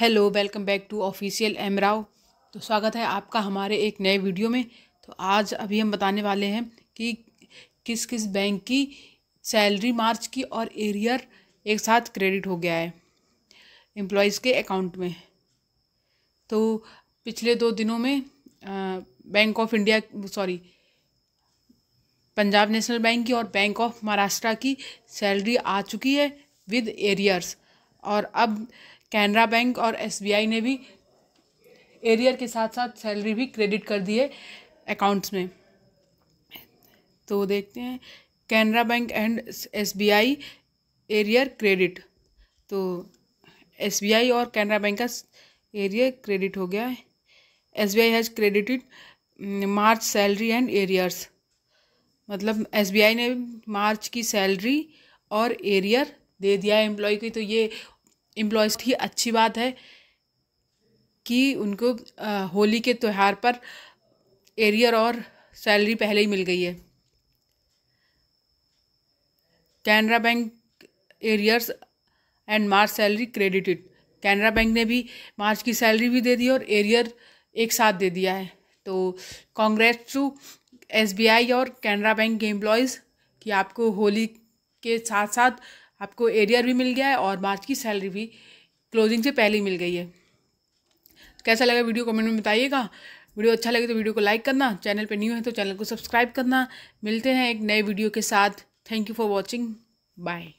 hello welcome back to official M Rao तो स्वागत है आपका हमारे एक नए वीडियो में तो आज अभी हम बताने वाले हैं कि किस किस बैंक की सैलरी मार्च की और एरियर एक साथ क्रेडिट हो गया है एम्प्लॉयज़ के अकाउंट में तो पिछले दो दिनों में Bank of India sorry Punjab National Bank की और बैंक ऑफ महाराष्ट्र की सैलरी आ चुकी है विद एरियर्स और अब कैनरा बैंक और एसबीआई ने भी एरियर के साथ साथ सैलरी भी क्रेडिट कर दिए अकाउंट्स में तो देखते हैं Canara Bank and SBI arrear credit तो एसबीआई और कैनरा बैंक का एरियर क्रेडिट हो गया है S B I has credited March salary and arrears मतलब एस बी आई ने मार्च की सैलरी और एरियर दे दिया है एम्प्लॉय की तो ये एम्प्लॉयज़ की अच्छी बात है कि उनको होली के त्यौहार पर एरियर और सैलरी पहले ही मिल गई है Canara Bank arrears and March salary credited Canara Bank ने भी मार्च की सैलरी भी दे दी और एरियर एक साथ दे दिया है तो कांग्रेस टू एसबीआई और कैनरा बैंक के एम्प्लॉयज़ कि आपको होली के साथ साथ आपको एरियर भी मिल गया है और मार्च की सैलरी भी क्लोजिंग से पहले ही मिल गई है कैसा लगा वीडियो कमेंट में बताइएगा वीडियो अच्छा लगे तो वीडियो को लाइक करना चैनल पर न्यू है तो चैनल को सब्सक्राइब करना मिलते हैं एक नए वीडियो के साथ thank you for watching bye